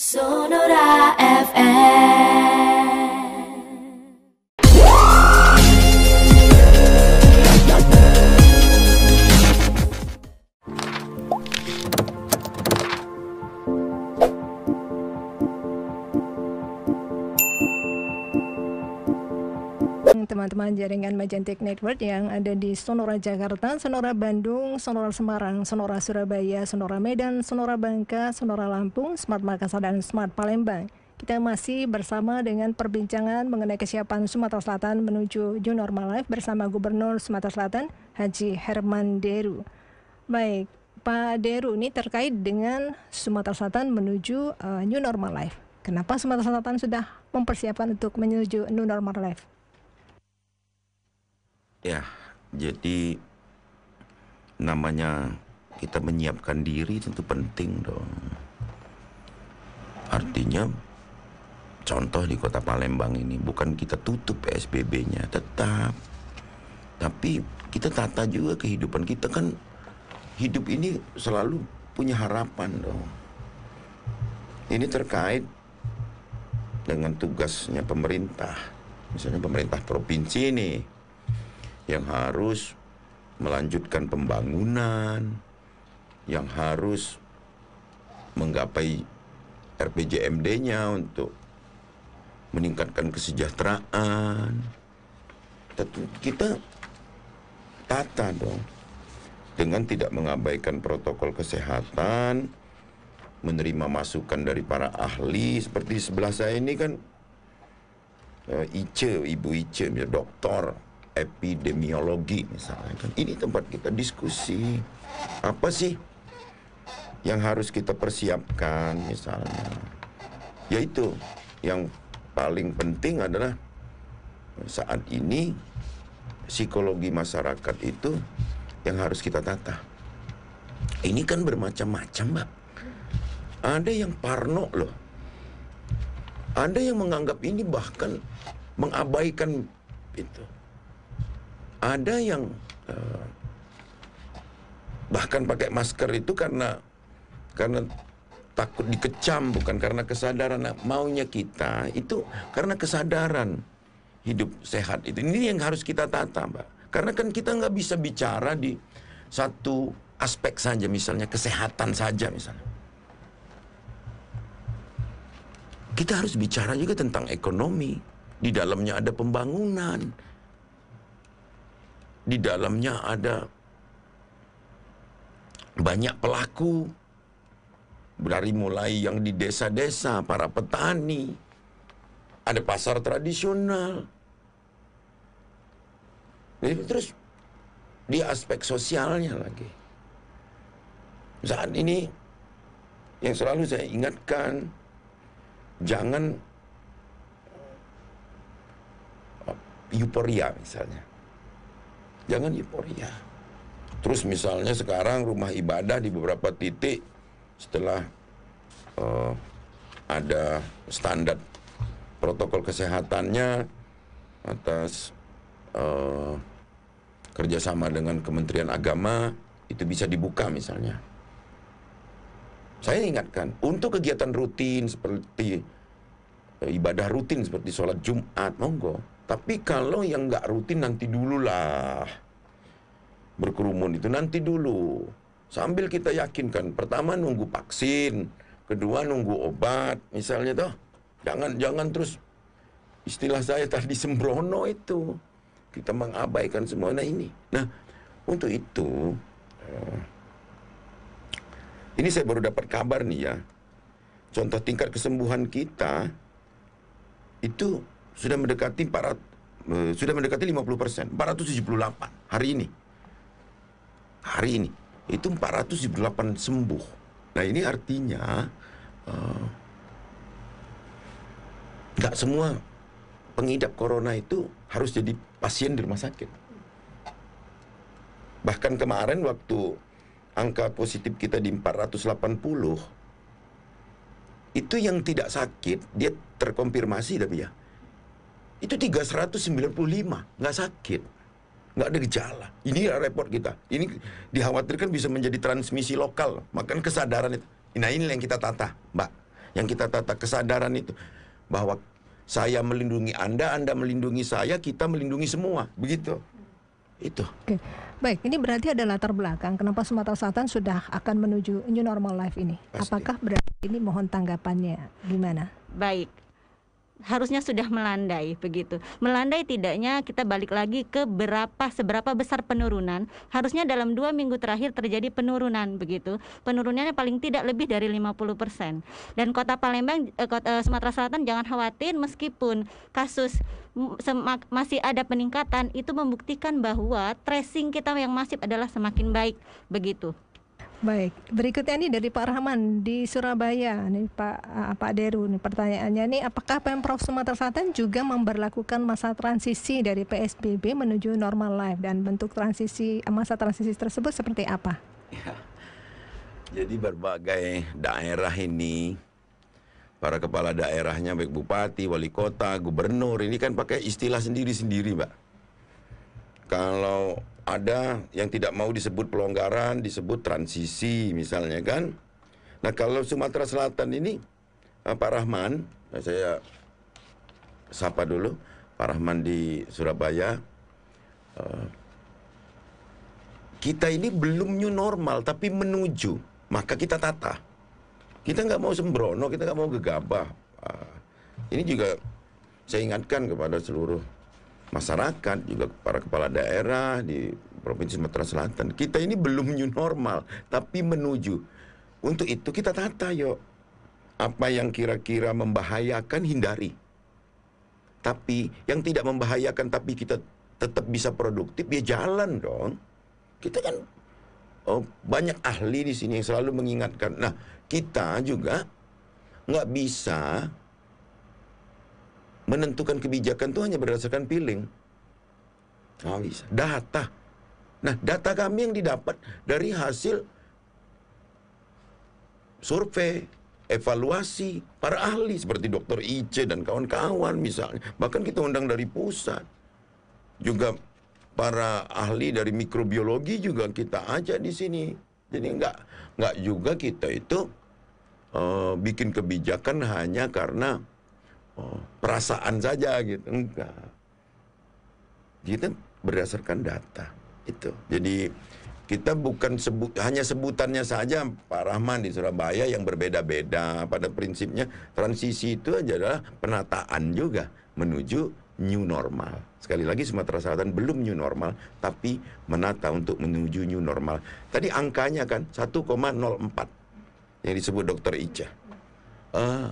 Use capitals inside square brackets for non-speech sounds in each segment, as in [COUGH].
Sonora FM teman-teman jaringan Majentik Network yang ada di Sonora Jakarta, Sonora Bandung, Sonora Semarang, Sonora Surabaya, Sonora Medan, Sonora Bangka, Sonora Lampung, Smart Makassar, dan Smart Palembang. Kita masih bersama dengan perbincangan mengenai kesiapan Sumatera Selatan menuju New Normal Life bersama Gubernur Sumatera Selatan Haji Herman Deru. Baik, Pak Deru ini terkait dengan Sumatera Selatan menuju uh, New Normal Life. Kenapa Sumatera Selatan sudah mempersiapkan untuk menuju new normal life? Ya, jadi namanya kita menyiapkan diri tentu penting dong. Artinya contoh di kota Palembang ini bukan kita tutup PSBB-nya tetap tapi kita tata juga kehidupan kita kan hidup ini selalu punya harapan dong. Ini terkait dengan tugasnya pemerintah. Misalnya pemerintah provinsi nih yang harus melanjutkan pembangunan, yang harus menggapai RPJMD-nya untuk meningkatkan kesejahteraan. Tentu Kita tata dong dengan tidak mengabaikan protokol kesehatan, menerima masukan dari para ahli seperti sebelah saya ini kan eh, Ice, Ibu Ice, dokter epidemiologi misalnya kan ini tempat kita diskusi apa sih yang harus kita persiapkan misalnya yaitu yang paling penting adalah saat ini psikologi masyarakat itu yang harus kita tata ini kan bermacam-macam mbak ada yang parno loh ada yang menganggap ini bahkan mengabaikan itu ada yang uh, bahkan pakai masker itu karena karena takut dikecam bukan karena kesadaran nah, maunya kita itu karena kesadaran hidup sehat itu ini yang harus kita tata mbak karena kan kita nggak bisa bicara di satu aspek saja misalnya kesehatan saja misalnya kita harus bicara juga tentang ekonomi di dalamnya ada pembangunan di dalamnya ada banyak pelaku dari mulai yang di desa-desa, para petani, ada pasar tradisional. Jadi, terus di aspek sosialnya lagi. Saat ini yang selalu saya ingatkan jangan uh, euforia misalnya. Jangan euforia. Terus misalnya sekarang rumah ibadah di beberapa titik setelah uh, ada standar protokol kesehatannya atas uh, kerjasama dengan Kementerian Agama itu bisa dibuka misalnya. Saya ingatkan untuk kegiatan rutin seperti eh, ibadah rutin seperti sholat Jumat monggo tapi kalau yang nggak rutin nanti dulu lah berkerumun itu nanti dulu. Sambil kita yakinkan, pertama nunggu vaksin, kedua nunggu obat, misalnya toh. Jangan jangan terus istilah saya tadi [LAUGHS] sembrono itu. Kita mengabaikan semua nah ini. Nah, untuk itu eh, ini saya baru dapat kabar nih ya. Contoh tingkat kesembuhan kita itu sudah mendekati 400, eh, sudah mendekati 50 persen, 478 hari ini. Hari ini itu 478 sembuh. Nah ini artinya eh, nggak uh, semua pengidap corona itu harus jadi pasien di rumah sakit. Bahkan kemarin waktu angka positif kita di 480, itu yang tidak sakit dia terkonfirmasi tapi ya itu 395 nggak sakit nggak ada gejala ini repot kita ini dikhawatirkan bisa menjadi transmisi lokal makan kesadaran itu nah ini yang kita tata mbak yang kita tata kesadaran itu bahwa saya melindungi anda anda melindungi saya kita melindungi semua begitu itu Oke. baik ini berarti ada latar belakang kenapa Sumatera Selatan sudah akan menuju new normal life ini Pasti. apakah berarti ini mohon tanggapannya gimana baik harusnya sudah melandai begitu. Melandai tidaknya kita balik lagi ke berapa seberapa besar penurunan. Harusnya dalam dua minggu terakhir terjadi penurunan begitu. Penurunannya paling tidak lebih dari 50%. Dan kota Palembang eh, kota, eh, Sumatera Selatan jangan khawatir meskipun kasus semak, masih ada peningkatan itu membuktikan bahwa tracing kita yang masif adalah semakin baik begitu. Baik, berikutnya ini dari Pak Rahman di Surabaya, nih Pak uh, Pak Deru, nih pertanyaannya nih, apakah pemprov Sumatera Selatan juga memperlakukan masa transisi dari PSBB menuju normal life dan bentuk transisi eh, masa transisi tersebut seperti apa? Ya. Jadi berbagai daerah ini, para kepala daerahnya baik bupati, wali kota, gubernur ini kan pakai istilah sendiri-sendiri, Pak. -sendiri, kalau ada yang tidak mau disebut pelonggaran, disebut transisi misalnya kan. Nah kalau Sumatera Selatan ini eh, Pak Rahman, eh, saya sapa dulu Pak Rahman di Surabaya. Eh, kita ini belum new normal tapi menuju, maka kita tata. Kita nggak mau sembrono, kita nggak mau gegabah. Ah, ini juga saya ingatkan kepada seluruh masyarakat, juga para kepala daerah di Provinsi Sumatera Selatan. Kita ini belum new normal, tapi menuju. Untuk itu kita tata yuk. Apa yang kira-kira membahayakan hindari. Tapi yang tidak membahayakan tapi kita tetap bisa produktif ya jalan dong. Kita kan oh, banyak ahli di sini yang selalu mengingatkan. Nah kita juga nggak bisa menentukan kebijakan itu hanya berdasarkan feeling. Oh, bisa. Data. Nah, data kami yang didapat dari hasil survei, evaluasi para ahli seperti Dr. Ice dan kawan-kawan misalnya. Bahkan kita undang dari pusat. Juga para ahli dari mikrobiologi juga kita ajak di sini. Jadi nggak nggak juga kita itu uh, bikin kebijakan hanya karena perasaan saja gitu enggak kita berdasarkan data itu jadi kita bukan sebut hanya sebutannya saja Pak Rahman di Surabaya yang berbeda-beda pada prinsipnya transisi itu aja adalah penataan juga menuju new normal. Sekali lagi Sumatera Selatan belum new normal tapi menata untuk menuju new normal. Tadi angkanya kan 1,04 yang disebut Dokter Ica. Uh,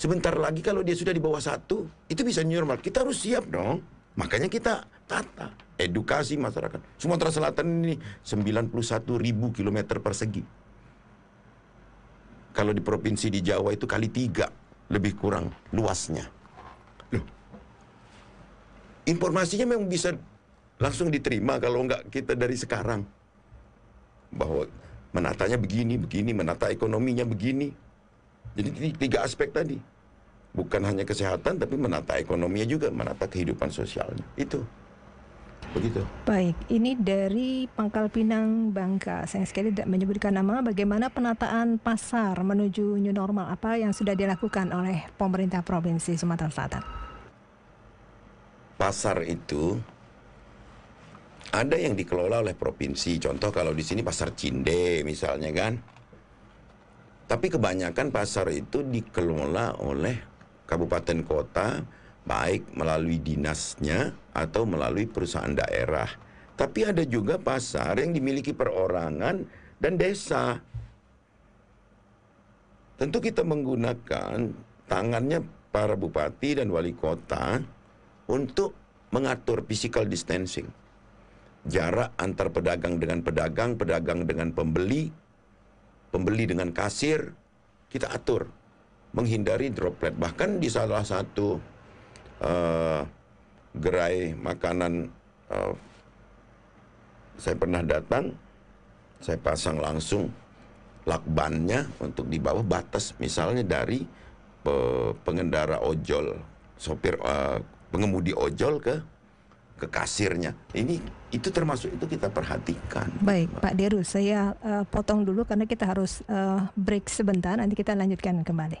Sebentar lagi kalau dia sudah di bawah satu, itu bisa normal. Kita harus siap dong. Makanya kita tata edukasi masyarakat. Sumatera Selatan ini 91 ribu kilometer persegi. Kalau di provinsi di Jawa itu kali tiga lebih kurang luasnya. Loh, informasinya memang bisa langsung diterima kalau enggak kita dari sekarang. Bahwa menatanya begini, begini, menata ekonominya begini, jadi tiga aspek tadi. Bukan hanya kesehatan tapi menata ekonominya juga, menata kehidupan sosialnya. Itu. Begitu. Baik, ini dari Pangkal Pinang Bangka. saya sekali tidak menyebutkan nama bagaimana penataan pasar menuju new normal apa yang sudah dilakukan oleh pemerintah Provinsi Sumatera Selatan. Pasar itu ada yang dikelola oleh provinsi. Contoh kalau di sini pasar Cinde misalnya kan tapi kebanyakan pasar itu dikelola oleh kabupaten kota, baik melalui dinasnya atau melalui perusahaan daerah. Tapi ada juga pasar yang dimiliki perorangan dan desa. Tentu kita menggunakan tangannya para bupati dan wali kota untuk mengatur physical distancing. Jarak antar pedagang dengan pedagang, pedagang dengan pembeli, pembeli dengan kasir, kita atur menghindari droplet. Bahkan di salah satu uh, gerai makanan uh, saya pernah datang, saya pasang langsung lakbannya untuk di bawah batas misalnya dari pe pengendara ojol, sopir uh, pengemudi ojol ke ke kasirnya. Ini itu termasuk itu kita perhatikan. Baik, Pak Deru, saya uh, potong dulu karena kita harus uh, break sebentar. Nanti kita lanjutkan kembali.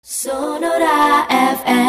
Sonora FM.